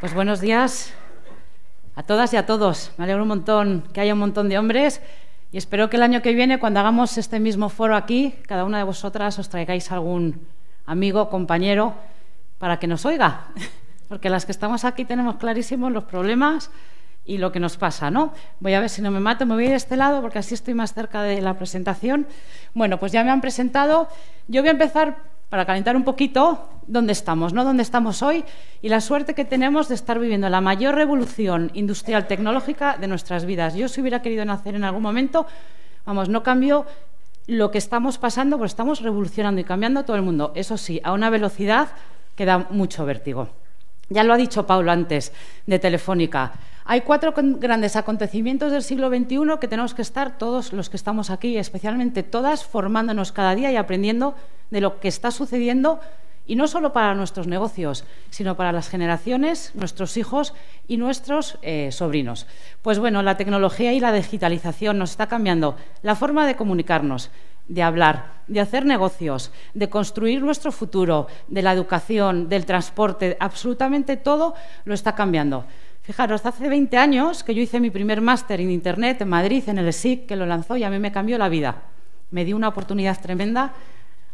Pues buenos días a todas y a todos. Me alegro un montón que haya un montón de hombres y espero que el año que viene, cuando hagamos este mismo foro aquí, cada una de vosotras os traigáis algún amigo, compañero, para que nos oiga. Porque las que estamos aquí tenemos clarísimos los problemas y lo que nos pasa, ¿no? Voy a ver si no me mato, me voy a ir a este lado porque así estoy más cerca de la presentación. Bueno, pues ya me han presentado. Yo voy a empezar para calentar un poquito dónde estamos, ¿no? Dónde estamos hoy y la suerte que tenemos de estar viviendo la mayor revolución industrial tecnológica de nuestras vidas. Yo si hubiera querido nacer en algún momento, vamos, no cambio lo que estamos pasando, pues estamos revolucionando y cambiando todo el mundo. Eso sí, a una velocidad que da mucho vértigo. Ya lo ha dicho Paulo antes de Telefónica. Hay cuatro grandes acontecimientos del siglo XXI que tenemos que estar todos los que estamos aquí, especialmente todas, formándonos cada día y aprendiendo de lo que está sucediendo, y no solo para nuestros negocios, sino para las generaciones, nuestros hijos y nuestros eh, sobrinos. Pues bueno, la tecnología y la digitalización nos está cambiando la forma de comunicarnos, de hablar, de hacer negocios, de construir nuestro futuro, de la educación, del transporte, absolutamente todo lo está cambiando. Fijaros, hace 20 años que yo hice mi primer máster en Internet en Madrid, en el SIC que lo lanzó y a mí me cambió la vida. Me dio una oportunidad tremenda.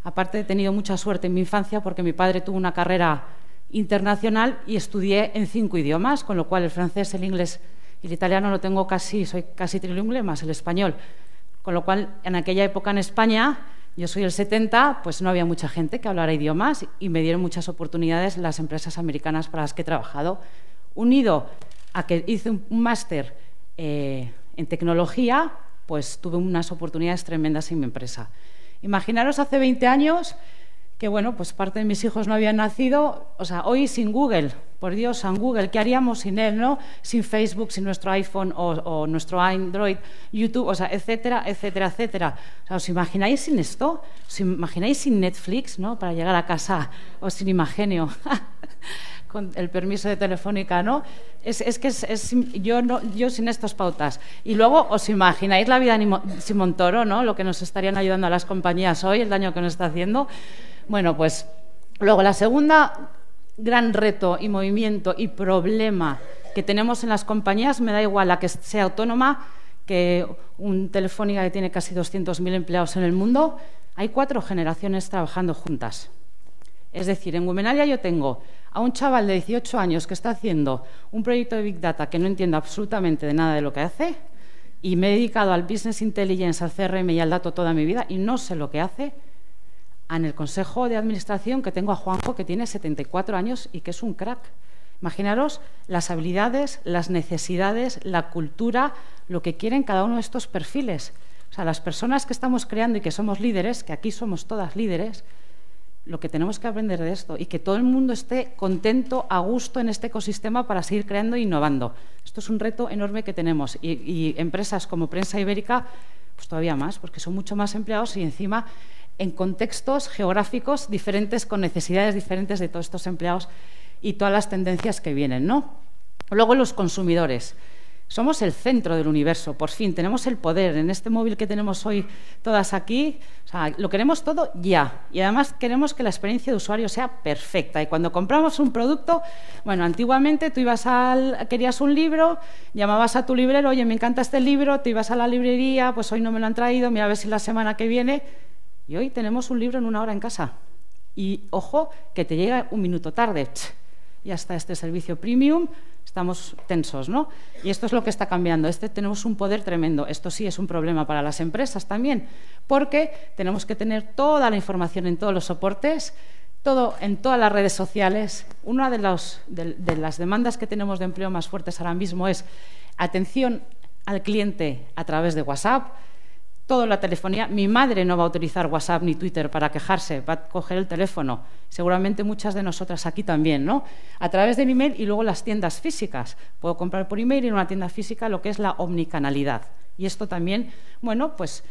Aparte, he tenido mucha suerte en mi infancia porque mi padre tuvo una carrera internacional y estudié en cinco idiomas, con lo cual el francés, el inglés y el italiano lo tengo casi, soy casi trilingüe más el español. Con lo cual, en aquella época en España, yo soy el 70, pues no había mucha gente que hablara idiomas y me dieron muchas oportunidades las empresas americanas para las que he trabajado unido a que hice un máster eh, en tecnología, pues tuve unas oportunidades tremendas en mi empresa. Imaginaros hace 20 años que, bueno, pues parte de mis hijos no habían nacido, o sea, hoy sin Google, por Dios, sin Google, ¿qué haríamos sin él, no? Sin Facebook, sin nuestro iPhone o, nuestro Android, YouTube, o sea, etcétera, etcétera, etcétera. O sea, ¿os imagináis sin esto? ¿Os imagináis sin Netflix, no? Para llegar a casa, o sin Imagenio. con el permiso de Telefónica, ¿no? Es, que es, yo, no, yo sin estas pautas. Y luego, ¿os imagináis la vida de Simón Toro, ¿no? Lo que nos estarían ayudando a las compañías hoy, el daño que nos está haciendo. Bueno, pues luego la segunda gran reto y movimiento y problema que tenemos en las compañías, me da igual la que sea autónoma, que un Telefónica que tiene casi 200.000 empleados en el mundo, hay cuatro generaciones trabajando juntas. Es decir, en Womenalia yo tengo a un chaval de 18 años que está haciendo un proyecto de Big Data que no entiendo absolutamente de nada de lo que hace y me he dedicado al Business Intelligence, al CRM y al dato toda mi vida y no sé lo que hace. En el Consejo de Administración que tengo a Juanjo que tiene 74 años y que es un crack. Imaginaros las habilidades, las necesidades, la cultura, lo que quieren cada uno de estos perfiles. O sea, las personas que estamos creando y que somos líderes, que aquí somos todas líderes, lo que tenemos que aprender de esto y que todo el mundo esté contento, a gusto en este ecosistema para seguir creando e innovando. Esto es un reto enorme que tenemos y, empresas como Prensa Ibérica, pues todavía más, porque son mucho más empleados y encima en contextos geográficos diferentes, con necesidades diferentes de todos estos empleados y todas las tendencias que vienen. ¿no? Luego los consumidores. Somos el centro del universo, por fin, tenemos el poder. En este móvil que tenemos hoy todas aquí, o sea, lo queremos todo ya. Y además queremos que la experiencia de usuario sea perfecta. Y cuando compramos un producto, bueno, antiguamente tú ibas al, querías un libro, llamabas a tu librero, oye, me encanta este libro, te ibas a la librería, pues hoy no me lo han traído, mira a ver si la semana que viene. Y hoy tenemos un libro en una hora en casa. Y ojo, que te llega un minuto tarde. Y hasta este servicio premium estamos tensos, ¿no? Y esto es lo que está cambiando. Este tenemos un poder tremendo. Esto sí es un problema para las empresas también, porque tenemos que tener toda la información en todos los soportes, todo en todas las redes sociales. Una de, de, de las demandas que tenemos de empleo más fuertes ahora mismo es atención al cliente a través de WhatsApp, toda la telefonía. Mi madre no va a utilizar WhatsApp ni Twitter para quejarse, va a coger el teléfono. Seguramente muchas de nosotras aquí también, ¿no? A través del email y luego las tiendas físicas. Puedo comprar por email y en una tienda física lo que es la omnicanalidad. Y esto también, bueno, pues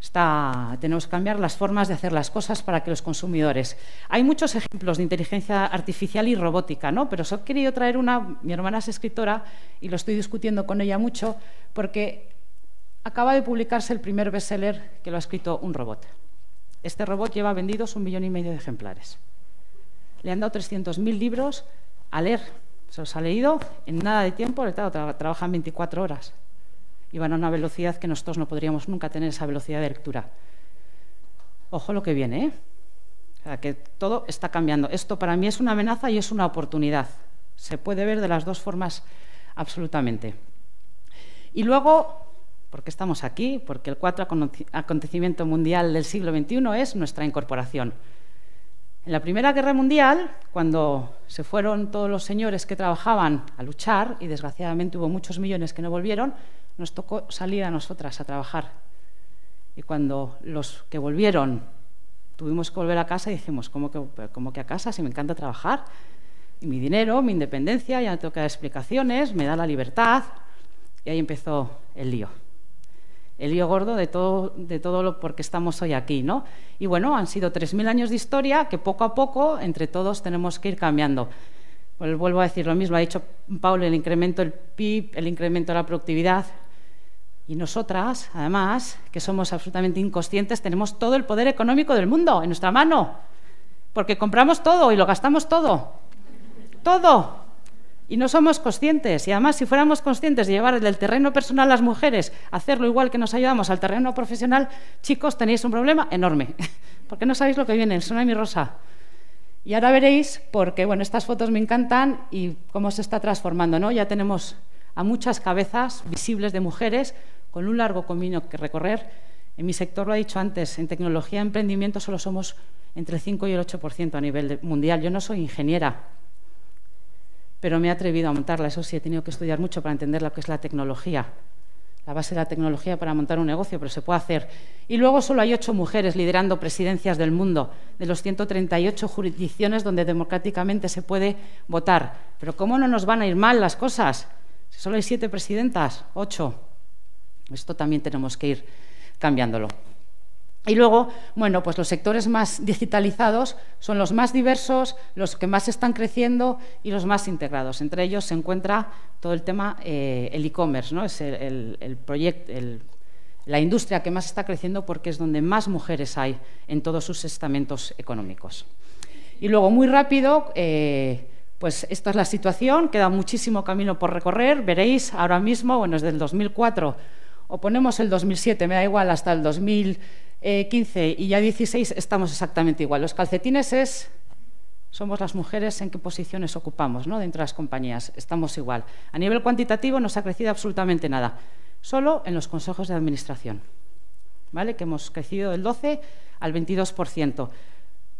Está, tenemos que cambiar las formas de hacer las cosas para que los consumidores. Hay muchos ejemplos de inteligencia artificial y robótica, ¿no? Pero os he querido traer una, mi hermana es escritora y lo estoy discutiendo con ella mucho, porque acaba de publicarse el primer bestseller que lo ha escrito un robot. Este robot lleva vendidos un millón y medio de ejemplares. Le han dado 300.000 libros a leer. Se los ha leído en nada de tiempo, trabajan 24 horas. Y van a una velocidad que nosotros no podríamos nunca tener esa velocidad de lectura. Ojo lo que viene, ¿eh? que todo está cambiando. Esto para mí es una amenaza y es una oportunidad. Se puede ver de las dos formas absolutamente. Y luego ¿Por qué estamos aquí, porque el cuarto acontecimiento mundial del siglo XXI es nuestra incorporación. En la Primera Guerra Mundial, cuando se fueron todos los señores que trabajaban a luchar, y desgraciadamente hubo muchos millones que no volvieron, nos tocó salir a nosotras a trabajar. Y cuando los que volvieron tuvimos que volver a casa, dijimos, ¿cómo que, que a casa? Si me encanta trabajar. Y mi dinero, mi independencia, ya no tengo que dar explicaciones, me da la libertad. Y ahí empezó el lío el lío gordo de todo, de todo lo por qué estamos hoy aquí, ¿no? Y bueno, han sido 3.000 años de historia que poco a poco entre todos tenemos que ir cambiando. Pues vuelvo a decir lo mismo, ha dicho Pablo, el incremento del PIB, el incremento de la productividad. Y nosotras, además, que somos absolutamente inconscientes, tenemos todo el poder económico del mundo en nuestra mano, porque compramos todo y lo gastamos todo. Todo. Y no somos conscientes. Y además, si fuéramos conscientes de llevar el terreno personal a las mujeres, hacerlo igual que nos ayudamos al terreno profesional, chicos, tenéis un problema enorme. Porque no sabéis lo que viene, el mi rosa. Y ahora veréis, porque bueno, estas fotos me encantan y cómo se está transformando. ¿no? Ya tenemos a muchas cabezas visibles de mujeres con un largo camino que recorrer. En mi sector, lo he dicho antes, en tecnología y emprendimiento solo somos entre el 5 y el 8% a nivel mundial. Yo no soy ingeniera, pero me he atrevido a montarla. Eso sí, he tenido que estudiar mucho para entender lo que es la tecnología, la base de la tecnología para montar un negocio, pero se puede hacer. Y luego solo hay ocho mujeres liderando presidencias del mundo, de los 138 jurisdicciones donde democráticamente se puede votar. Pero ¿cómo no nos van a ir mal las cosas? Si solo hay siete presidentas, ocho. Esto también tenemos que ir cambiándolo. Y luego, bueno, pues los sectores más digitalizados son los más diversos, los que más están creciendo y los más integrados. Entre ellos se encuentra todo el tema, eh, el e-commerce, ¿no? Es el, proyecto, la industria que más está creciendo porque es donde más mujeres hay en todos sus estamentos económicos. Y luego, muy rápido, eh, pues esta es la situación, queda muchísimo camino por recorrer. Veréis ahora mismo, bueno, desde el 2004 o ponemos el 2007, me da igual, hasta el 2000. 15 eh, y ya 16 estamos exactamente igual. Los calcetines es, somos las mujeres en qué posiciones ocupamos ¿no? dentro de las compañías, estamos igual. A nivel cuantitativo no se ha crecido absolutamente nada, solo en los consejos de administración, ¿vale? que hemos crecido del 12 al 22%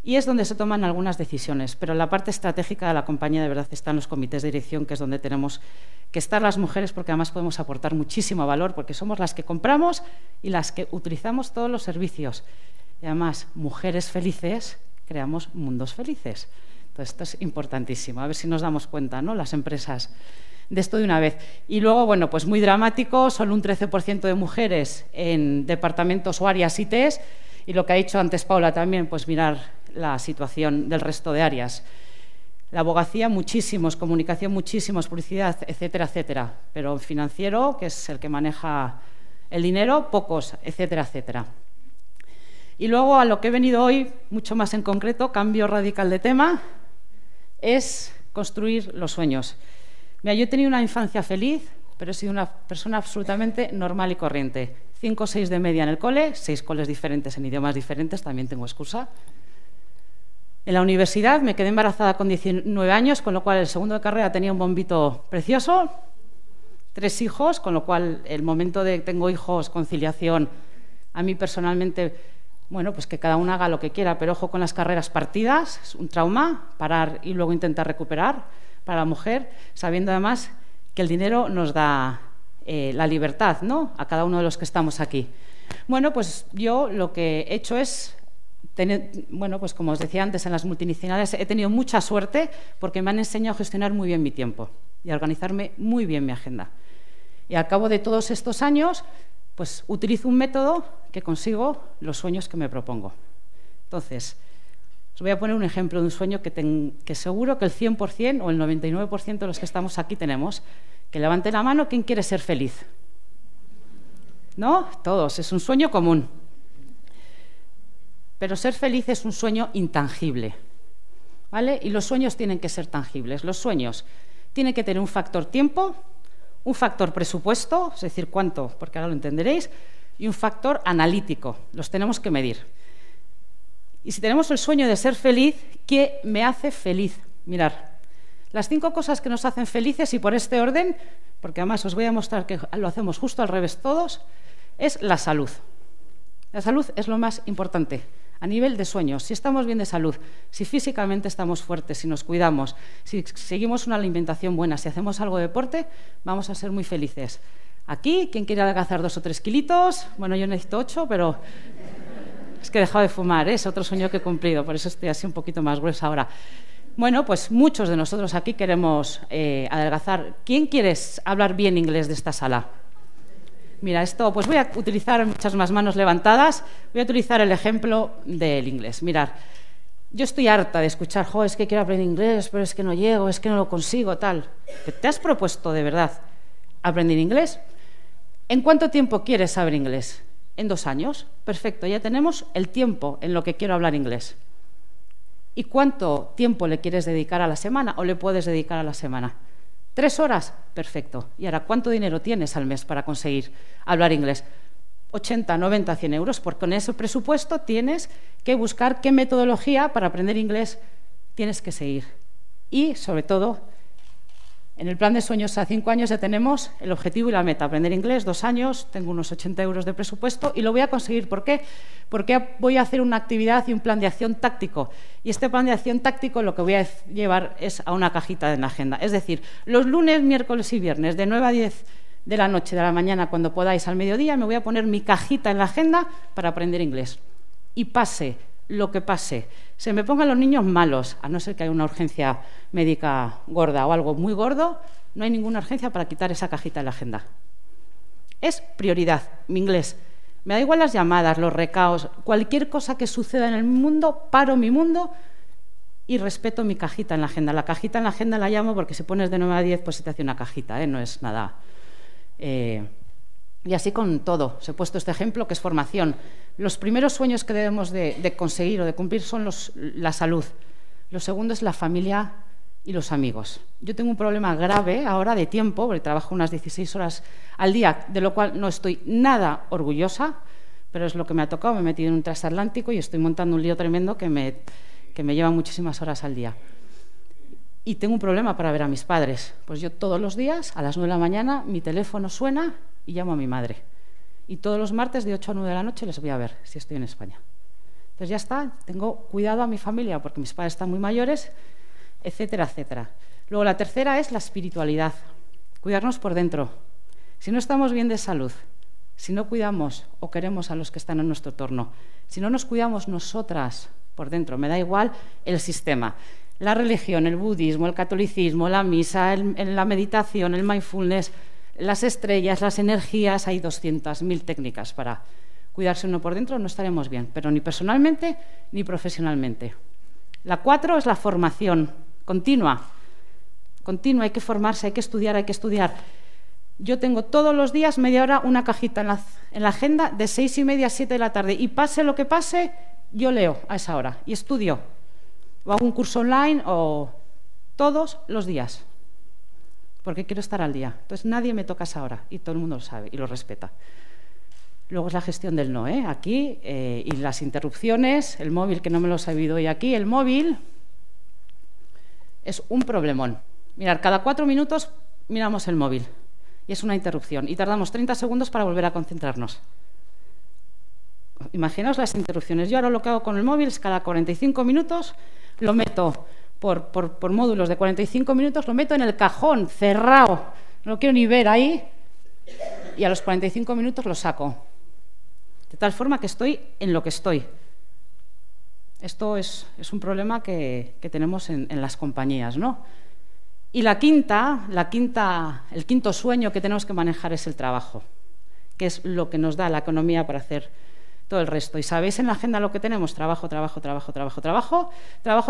y es donde se toman algunas decisiones, pero la parte estratégica de la compañía de verdad está en los comités de dirección, que es donde tenemos que estar las mujeres, porque además podemos aportar muchísimo valor, porque somos las que compramos y las que utilizamos todos los servicios. Y además, mujeres felices, creamos mundos felices. Entonces, esto es importantísimo, a ver si nos damos cuenta, ¿no? Las empresas de esto de una vez. Y luego, bueno, pues muy dramático, solo un 13% de mujeres en departamentos o áreas ITs, y lo que ha dicho antes Paula también, pues mirar la situación del resto de áreas. La abogacía, muchísimos, comunicación, muchísimos, publicidad, etcétera, etcétera. Pero financiero, que es el que maneja el dinero, pocos, etcétera, etcétera. Y luego a lo que he venido hoy, mucho más en concreto, cambio radical de tema, es construir los sueños. Mira, yo he tenido una infancia feliz, pero he sido una persona absolutamente normal y corriente. Cinco o seis de media en el cole, seis coles diferentes en idiomas diferentes, también tengo excusa, en la universidad, me quedé embarazada con 19 años, con lo cual el segundo de carrera tenía un bombito precioso, tres hijos, con lo cual el momento de tengo hijos, conciliación, a mí personalmente, bueno, pues que cada uno haga lo que quiera, pero ojo con las carreras partidas, es un trauma, parar y luego intentar recuperar para la mujer, sabiendo además que el dinero nos da eh, la libertad, ¿no? A cada uno de los que estamos aquí. Bueno, pues yo lo que he hecho es bueno, pues como os decía antes, en las multinacionales he tenido mucha suerte porque me han enseñado a gestionar muy bien mi tiempo y a organizarme muy bien mi agenda. Y al cabo de todos estos años, pues utilizo un método que consigo los sueños que me propongo. Entonces, os voy a poner un ejemplo de un sueño que, que seguro que el 100% o el 99% de los que estamos aquí tenemos. Que levante la mano ¿quién quiere ser feliz. ¿No? Todos, es un sueño común. Pero ser feliz es un sueño intangible. ¿Vale? Y los sueños tienen que ser tangibles. Los sueños tienen que tener un factor tiempo, un factor presupuesto, es decir, cuánto, porque ahora lo entenderéis, y un factor analítico. Los tenemos que medir. Y si tenemos el sueño de ser feliz, ¿qué me hace feliz? Mirar, las cinco cosas que nos hacen felices y por este orden, porque además os voy a mostrar que lo hacemos justo al revés todos, es la salud. La salud es lo más importante a nivel de sueños, si estamos bien de salud, si físicamente estamos fuertes, si nos cuidamos, si seguimos una alimentación buena, si hacemos algo de deporte, vamos a ser muy felices. Aquí, ¿quién quiere adelgazar dos o tres kilitos, bueno, yo necesito ocho, pero es que he dejado de fumar, ¿eh? es otro sueño que he cumplido, por eso estoy así un poquito más gruesa ahora. Bueno, pues muchos de nosotros aquí queremos eh, adelgazar. ¿Quién quiere hablar bien inglés de esta sala? mira, esto, pues voy a utilizar muchas más manos levantadas, voy a utilizar el ejemplo del inglés. Mirad, yo estoy harta de escuchar, jo, es que quiero aprender inglés, pero es que no llego, es que no lo consigo, tal. ¿Te has propuesto de verdad aprender inglés? ¿En cuánto tiempo quieres saber inglés? ¿En dos años? Perfecto, ya tenemos el tiempo en lo que quiero hablar inglés. ¿Y cuánto tiempo le quieres dedicar a la semana o le puedes dedicar a la semana? ¿Tres horas? Perfecto. ¿Y ahora cuánto dinero tienes al mes para conseguir hablar inglés? 80, 90, 100 euros, porque con ese presupuesto tienes que buscar qué metodología para aprender inglés tienes que seguir. Y, sobre todo, en el plan de sueños a cinco años ya tenemos el objetivo y la meta. Aprender inglés, dos años, tengo unos 80 euros de presupuesto y lo voy a conseguir. ¿Por qué? Porque voy a hacer una actividad y un plan de acción táctico. Y este plan de acción táctico lo que voy a llevar es a una cajita en la agenda. Es decir, los lunes, miércoles y viernes, de 9 a 10 de la noche, de la mañana, cuando podáis, al mediodía, me voy a poner mi cajita en la agenda para aprender inglés. Y pase lo que pase. Se me pongan los niños malos, a no ser que haya una urgencia médica gorda o algo muy gordo, no hay ninguna urgencia para quitar esa cajita en la agenda. Es prioridad, mi inglés. Me da igual las llamadas, los recaos, cualquier cosa que suceda en el mundo, paro mi mundo y respeto mi cajita en la agenda. La cajita en la agenda la llamo porque si pones de 9 a 10, pues se te hace una cajita, ¿eh? no es nada. Eh, y así con todo. se he puesto este ejemplo que es formación. Los primeros sueños que debemos de, conseguir o de cumplir son la salud. Lo segundo es la familia y los amigos. Yo tengo un problema grave ahora de tiempo, porque trabajo unas 16 horas al día, de lo cual no estoy nada orgullosa, pero es lo que me ha tocado. Me he metido en un trasatlántico y estoy montando un lío tremendo que me, que me lleva muchísimas horas al día y tengo un problema para ver a mis padres. Pues yo todos los días, a las 9 de la mañana, mi teléfono suena y llamo a mi madre. Y todos los martes de 8 a 9 de la noche les voy a ver si estoy en España. Entonces ya está, tengo cuidado a mi familia porque mis padres están muy mayores, etcétera, etcétera. Luego la tercera es la espiritualidad, cuidarnos por dentro. Si no estamos bien de salud, si no cuidamos o queremos a los que están en nuestro torno, si no nos cuidamos nosotras por dentro, me da igual el sistema, la religión, el budismo, el catolicismo, la misa, la meditación, el mindfulness, las estrellas, las energías, hay 200.000 técnicas para cuidarse uno por dentro, no estaremos bien, pero ni personalmente ni profesionalmente. La cuatro es la formación continua. Continua, hay que formarse, hay que estudiar, hay que estudiar. Yo tengo todos los días media hora una cajita en la, en la agenda de seis y media a siete de la tarde y pase lo que pase, yo leo a esa hora y estudio. O hago un curso online o todos los días porque quiero estar al día. Entonces nadie me toca esa hora y todo el mundo lo sabe y lo respeta. Luego es la gestión del no, ¿eh? aquí, eh, y las interrupciones, el móvil que no me lo he sabido y aquí, el móvil es un problemón. Mirar, cada cuatro minutos miramos el móvil y es una interrupción y tardamos 30 segundos para volver a concentrarnos. Imaginaos las interrupciones. Yo ahora lo que hago con el móvil es cada 45 minutos lo meto por, módulos de 45 minutos, lo meto en el cajón, cerrado, no quiero ni ver ahí, y a los 45 minutos lo saco. De tal forma que estoy en lo que estoy. Esto es, un problema que, tenemos en, las compañías, ¿no? Y la quinta, la quinta, el quinto sueño que tenemos que manejar es el trabajo, que es lo que nos da la economía para hacer todo el resto. Y sabéis en la agenda lo que tenemos, trabajo, trabajo, trabajo, trabajo, trabajo, trabajo,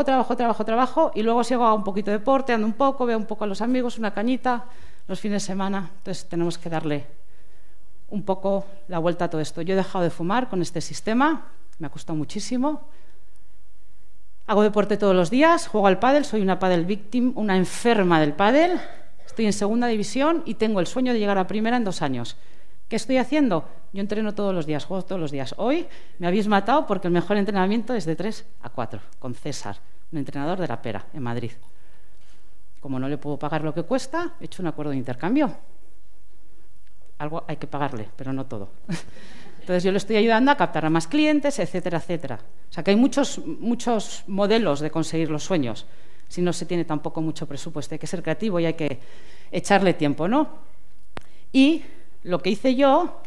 trabajo, trabajo, trabajo, y luego si hago un poquito de deporte, ando un poco, veo un poco a los amigos, una cañita, los fines de semana. Entonces tenemos que darle un poco la vuelta a todo esto. Yo he dejado de fumar con este sistema, me ha costado muchísimo. Hago deporte todos los días, juego al pádel, soy una pádel víctima, una enferma del pádel. Estoy en segunda división y tengo el sueño de llegar a primera en dos años. ¿Qué estoy haciendo? Yo entreno todos los días, juego todos los días. Hoy me habéis matado porque el mejor entrenamiento es de 3 a 4, con César, un entrenador de la pera, en Madrid. Como no le puedo pagar lo que cuesta, he hecho un acuerdo de intercambio. Algo hay que pagarle, pero no todo. Entonces yo le estoy ayudando a captar a más clientes, etcétera, etcétera. O sea que hay muchos, muchos modelos de conseguir los sueños. Si no se tiene tampoco mucho presupuesto, hay que ser creativo y hay que echarle tiempo, ¿no? Y lo que hice yo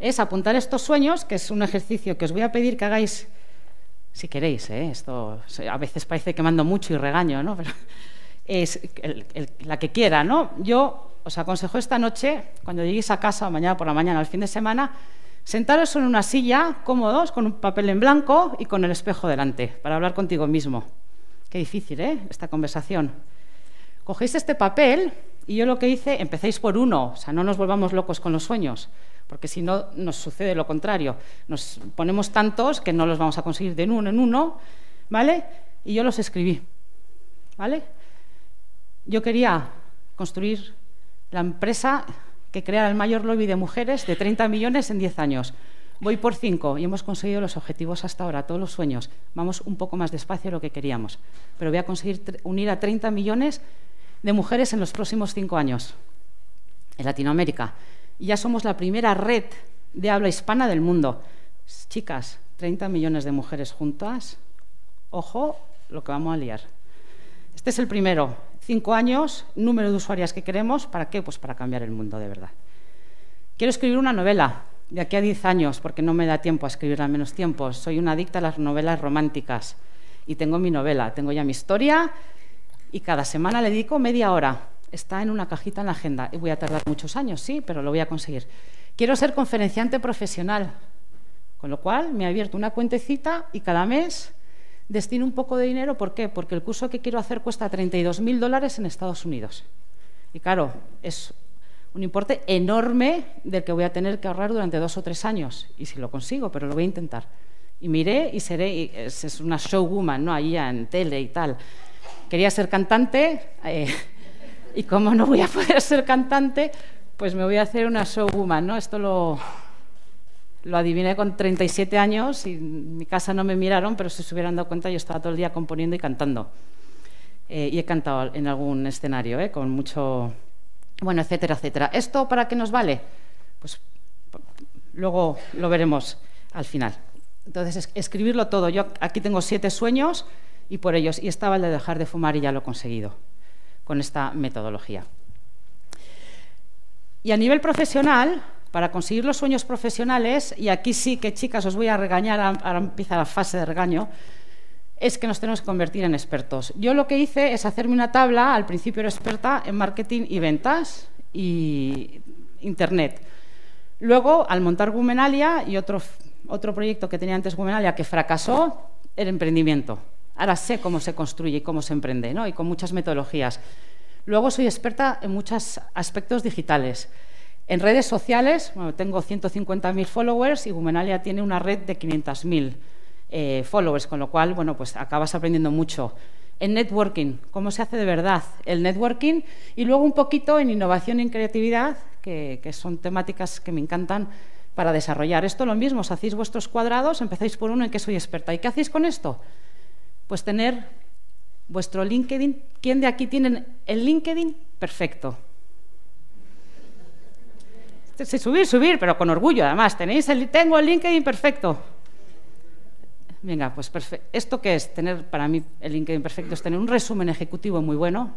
es apuntar estos sueños, que es un ejercicio que os voy a pedir que hagáis si queréis. ¿eh? Esto a veces parece que mando mucho y regaño, ¿no? Pero es la que quiera, ¿no? Yo os aconsejo esta noche, cuando lleguéis a casa o mañana por la mañana, al fin de semana, sentaros en una silla, cómodos, con un papel en blanco y con el espejo delante, para hablar contigo mismo. Qué difícil, ¿eh? Esta conversación. Cogéis este papel y yo lo que hice, empecéis por uno, o sea, no nos volvamos locos con los sueños, porque si no nos sucede lo contrario. Nos ponemos tantos que no los vamos a conseguir de uno en uno, ¿vale? Y yo los escribí, ¿vale? Yo quería construir la empresa que creara el mayor lobby de mujeres de 30 millones en 10 años. Voy por cinco y hemos conseguido los objetivos hasta ahora, todos los sueños. Vamos un poco más despacio a lo que queríamos, pero voy a conseguir unir a 30 millones de mujeres en los próximos cinco años en Latinoamérica. Y ya somos la primera red de habla hispana del mundo. Chicas, 30 millones de mujeres juntas. Ojo, lo que vamos a liar. Este es el primero. Cinco años, número de usuarias que queremos. ¿Para qué? Pues para cambiar el mundo de verdad. Quiero escribir una novela de aquí a diez años, porque no me da tiempo a escribir al menos tiempo. Soy una adicta a las novelas románticas y tengo mi novela, tengo ya mi historia, y cada semana le dedico media hora. Está en una cajita en la agenda. Y voy a tardar muchos años, sí, pero lo voy a conseguir. Quiero ser conferenciante profesional, con lo cual me ha abierto una cuentecita y cada mes destino un poco de dinero. ¿Por qué? Porque el curso que quiero hacer cuesta 32.000 dólares en Estados Unidos. Y claro, es un importe enorme del que voy a tener que ahorrar durante dos o tres años. Y si lo consigo, pero lo voy a intentar. Y miré y seré, es, una una showwoman, ¿no? ahí en tele y tal. Quería ser cantante eh, y como no voy a poder ser cantante, pues me voy a hacer una showwoman, ¿no? Esto lo, lo adiviné con 37 años y en mi casa no me miraron, pero si se hubieran dado cuenta yo estaba todo el día componiendo y cantando. Eh, y he cantado en algún escenario, ¿eh? con mucho... Bueno, etcétera, etcétera. ¿Esto para qué nos vale? Pues luego lo veremos al final. Entonces, escribirlo todo. Yo aquí tengo siete sueños y por ellos, y estaba el de dejar de fumar y ya lo he conseguido con esta metodología. Y a nivel profesional, para conseguir los sueños profesionales, y aquí sí que chicas os voy a regañar, ahora empieza la fase de regaño, es que nos tenemos que convertir en expertos. Yo lo que hice es hacerme una tabla, al principio era experta en marketing y ventas y internet. Luego, al montar Gumenalia y otro, otro proyecto que tenía antes Gumenalia que fracasó, el emprendimiento. Ahora sé cómo se construye y cómo se emprende, ¿no? y con muchas metodologías. Luego soy experta en muchos aspectos digitales. En redes sociales, tengo 150.000 followers y Gumenalia tiene una red de 500.000 eh, followers, con lo cual, bueno, pues acabas aprendiendo mucho. En networking, cómo se hace de verdad el networking y luego un poquito en innovación y en creatividad, que, son temáticas que me encantan para desarrollar. Esto lo mismo, os hacéis vuestros cuadrados, empezáis por uno en que soy experta. ¿Y qué hacéis con esto? Pues tener vuestro LinkedIn. ¿Quién de aquí tiene el LinkedIn? Perfecto. Este, sí, subir, subir, pero con orgullo además. Tenéis el, tengo el LinkedIn perfecto. Venga, pues perfecto. ¿Esto qué es? Tener para mí el LinkedIn perfecto es tener un resumen ejecutivo muy bueno.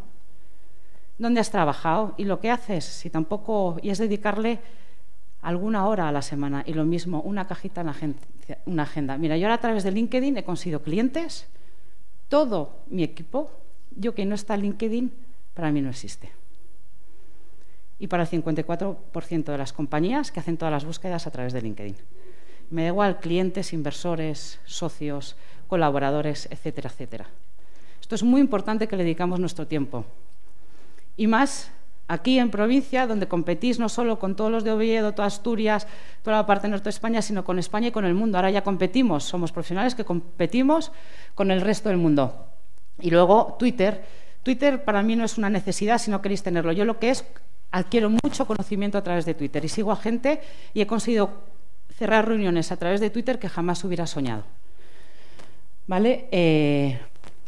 ¿Dónde has trabajado? ¿Y lo que haces? Si tampoco. Y es dedicarle alguna hora a la semana. Y lo mismo, una cajita en la agenda. agenda. Mira, yo ahora a través de LinkedIn he conseguido clientes todo mi equipo, yo que no está en LinkedIn, para mí no existe. Y para el 54% de las compañías que hacen todas las búsquedas a través de LinkedIn. Me da igual clientes, inversores, socios, colaboradores, etcétera, etcétera. Esto es muy importante que le dedicamos nuestro tiempo. Y más aquí en provincia, donde competís no solo con todos los de Oviedo, toda Asturias, toda la parte norte de España, sino con España y con el mundo. Ahora ya competimos, somos profesionales que competimos con el resto del mundo. Y luego Twitter. Twitter para mí no es una necesidad si no queréis tenerlo. Yo lo que es, adquiero mucho conocimiento a través de Twitter y sigo a gente y he conseguido cerrar reuniones a través de Twitter que jamás hubiera soñado. ¿Vale? Eh,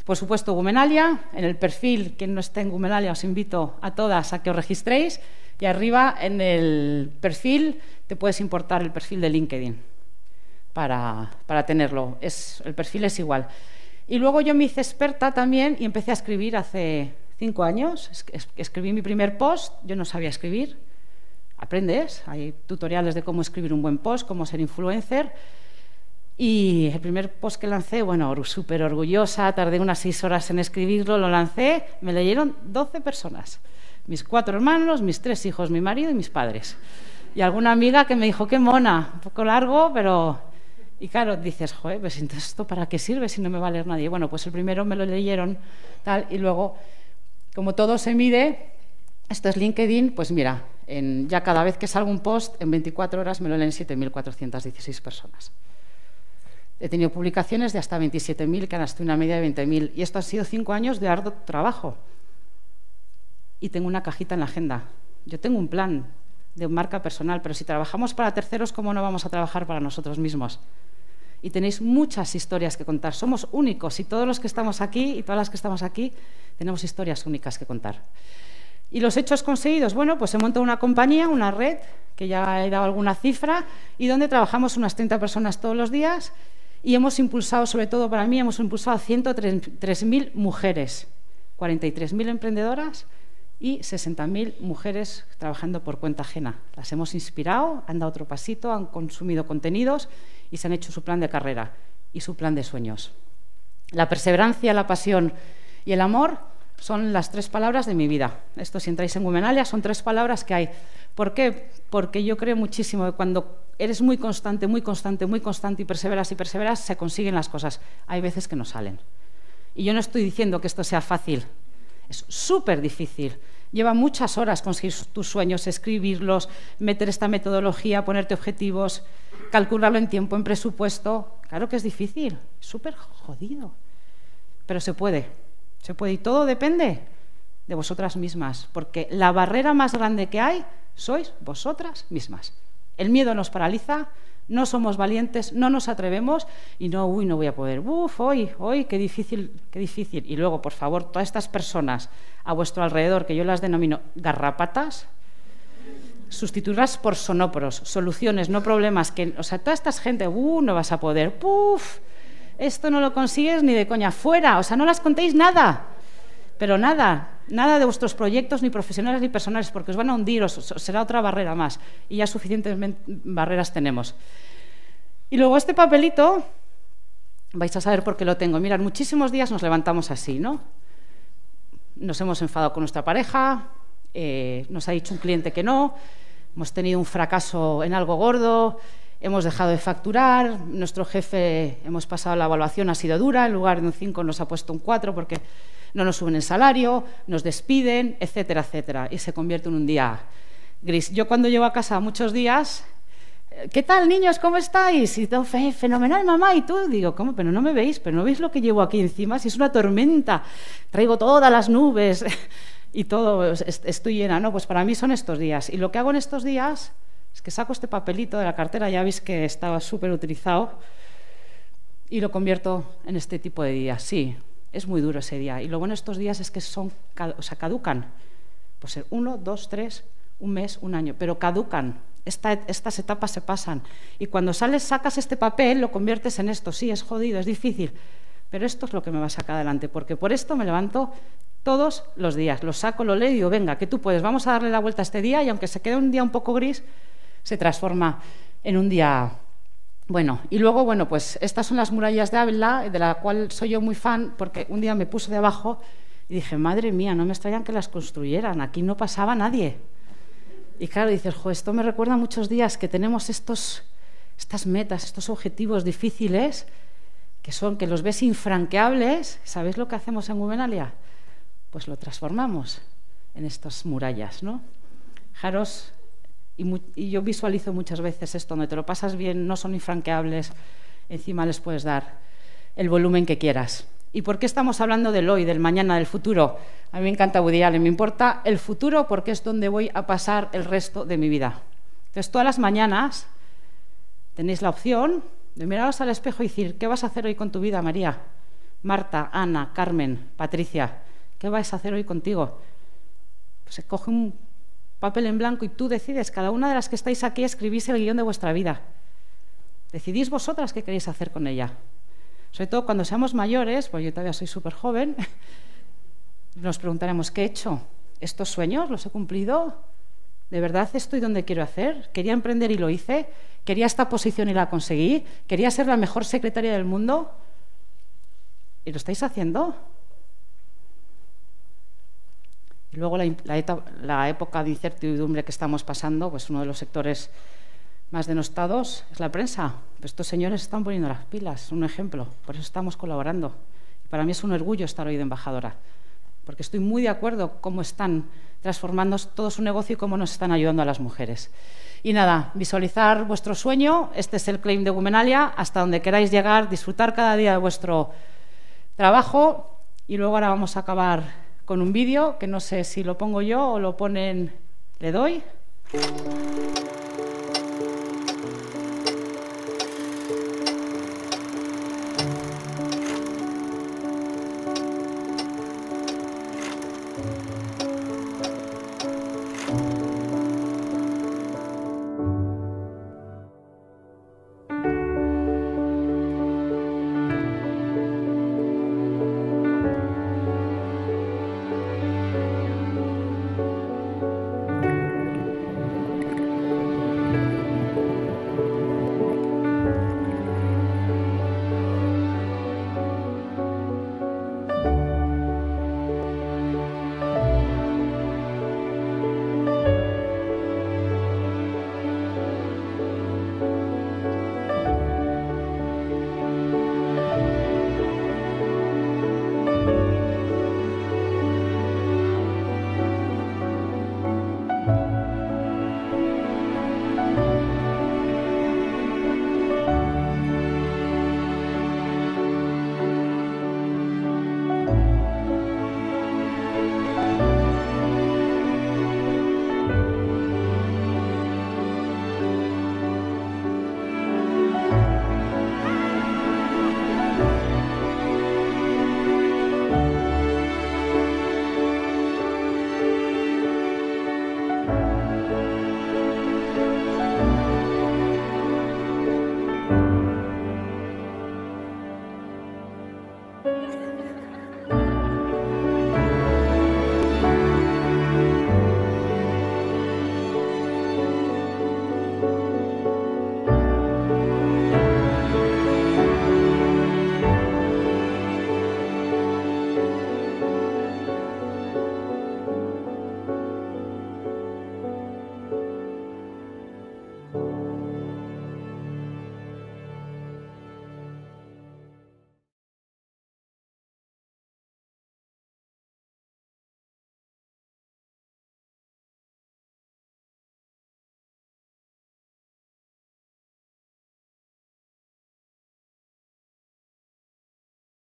por supuesto, Gumenalia, en el perfil, quien no esté en Gumenalia, os invito a todas a que os registréis. Y arriba, en el perfil, te puedes importar el perfil de LinkedIn para, para tenerlo. Es, el perfil es igual. Y luego yo me hice experta también y empecé a escribir hace cinco años. escribí mi primer post, yo no sabía escribir. Aprendes, hay tutoriales de cómo escribir un buen post, cómo ser influencer y el primer post que lancé, bueno, súper orgullosa, tardé unas seis horas en escribirlo, lo lancé, me leyeron doce personas, mis cuatro hermanos, mis tres hijos, mi marido y mis padres. Y alguna amiga que me dijo, qué mona, un poco largo, pero... Y claro, dices, joder, pues entonces esto para qué sirve si no me va a leer nadie. Bueno, pues el primero me lo leyeron, tal, y luego, como todo se mide, esto es LinkedIn, pues mira, ya cada vez que salgo un post, en 24 horas me lo leen 7.416 personas. He tenido publicaciones de hasta 27.000, que han hasta una media de 20.000. Y esto ha sido cinco años de arduo trabajo. Y tengo una cajita en la agenda. Yo tengo un plan de marca personal, pero si trabajamos para terceros, ¿cómo no vamos a trabajar para nosotros mismos? Y tenéis muchas historias que contar. Somos únicos y todos los que estamos aquí y todas las que estamos aquí tenemos historias únicas que contar. ¿Y los hechos conseguidos? Bueno, pues he montado una compañía, una red, que ya he dado alguna cifra, y donde trabajamos unas 30 personas todos los días y hemos impulsado, sobre todo para mí, hemos impulsado a 103.000 mujeres, 43.000 emprendedoras y 60.000 mujeres trabajando por cuenta ajena. Las hemos inspirado, han dado otro pasito, han consumido contenidos y se han hecho su plan de carrera y su plan de sueños. La perseverancia, la pasión y el amor son las tres palabras de mi vida. Esto si entráis en Gumenalia son tres palabras que hay. ¿Por qué? Porque yo creo muchísimo que cuando eres muy constante, muy constante, muy constante y perseveras y perseveras, se consiguen las cosas. Hay veces que no salen. Y yo no estoy diciendo que esto sea fácil, es súper difícil. Lleva muchas horas conseguir tus sueños, escribirlos, meter esta metodología, ponerte objetivos, calcularlo en tiempo, en presupuesto. Claro que es difícil, súper jodido. Pero se puede, se puede y todo depende de vosotras mismas, porque la barrera más grande que hay sois vosotras mismas. El miedo nos paraliza, no somos valientes, no nos atrevemos y no, uy, no voy a poder, uff, hoy, hoy, qué difícil, qué difícil. Y luego, por favor, todas estas personas a vuestro alrededor, que yo las denomino garrapatas, sustituirlas por sonopros, soluciones, no problemas, que, o sea, toda esta gente, uh, no vas a poder, uff, esto no lo consigues ni de coña, fuera, o sea, no las contéis nada. Pero nada, nada de vuestros proyectos, ni profesionales ni personales, porque os van a hundir, os, será otra barrera más. Y ya suficientes barreras tenemos. Y luego este papelito, vais a saber por qué lo tengo. Mirad, muchísimos días nos levantamos así, ¿no? Nos hemos enfadado con nuestra pareja, eh, nos ha dicho un cliente que no, hemos tenido un fracaso en algo gordo, hemos dejado de facturar, nuestro jefe, hemos pasado la evaluación, ha sido dura, en lugar de un 5 nos ha puesto un 4 porque no nos suben el salario, nos despiden, etcétera, etcétera. Y se convierte en un día gris. Yo cuando llego a casa muchos días, eh, ¿qué tal niños? ¿Cómo estáis? Y todo, fenomenal mamá, y tú digo, ¿cómo? Pero no me veis, pero no veis lo que llevo aquí encima, si es una tormenta, traigo todas las nubes y todo, pues, estoy llena, ¿no? Pues para mí son estos días. Y lo que hago en estos días es que saco este papelito de la cartera, ya veis que estaba súper utilizado, y lo convierto en este tipo de días, sí, es muy duro ese día. Y lo bueno de estos días es que son, o caducan. pues ser uno, dos, tres, un mes, un año, pero caducan. estas etapas se pasan. Y cuando sales, sacas este papel, lo conviertes en esto. Sí, es jodido, es difícil, pero esto es lo que me va a sacar adelante, porque por esto me levanto todos los días. Lo saco, lo leo y digo, venga, que tú puedes, vamos a darle la vuelta a este día y aunque se quede un día un poco gris, se transforma en un día bueno, y luego, bueno, pues estas son las murallas de Ávila, de la cual soy yo muy fan, porque un día me puse abajo y dije, madre mía, no me extrañan que las construyeran, aquí no pasaba nadie. Y claro, dices, jo, esto me recuerda muchos días que tenemos estos, estas metas, estos objetivos difíciles, que son que los ves infranqueables. ¿Sabéis lo que hacemos en Gumenalia? Pues lo transformamos en estas murallas, ¿no? Jaros y, yo visualizo muchas veces esto, donde te lo pasas bien, no son infranqueables, encima les puedes dar el volumen que quieras. ¿Y por qué estamos hablando del hoy, del mañana, del futuro? A mí me encanta Woody me importa el futuro porque es donde voy a pasar el resto de mi vida. Entonces, todas las mañanas tenéis la opción de miraros al espejo y decir, ¿qué vas a hacer hoy con tu vida, María? Marta, Ana, Carmen, Patricia, ¿qué vais a hacer hoy contigo? Pues coge un papel en blanco y tú decides, cada una de las que estáis aquí, escribís el guión de vuestra vida. Decidís vosotras qué queréis hacer con ella. Sobre todo cuando seamos mayores, pues yo todavía soy súper joven, nos preguntaremos, ¿qué he hecho? ¿Estos sueños los he cumplido? ¿De verdad estoy donde quiero hacer? ¿Quería emprender y lo hice? ¿Quería esta posición y la conseguí? ¿Quería ser la mejor secretaria del mundo? ¿Y lo estáis haciendo? Y Luego la, época de incertidumbre que estamos pasando, pues uno de los sectores más denostados es la prensa. Pues estos señores están poniendo las pilas, un ejemplo, por eso estamos colaborando. para mí es un orgullo estar hoy de embajadora, porque estoy muy de acuerdo cómo están transformando todo su negocio y cómo nos están ayudando a las mujeres. Y nada, visualizar vuestro sueño, este es el claim de Gumenalia, hasta donde queráis llegar, disfrutar cada día de vuestro trabajo y luego ahora vamos a acabar con un vídeo que no sé si lo pongo yo o lo ponen... ¿Le doy?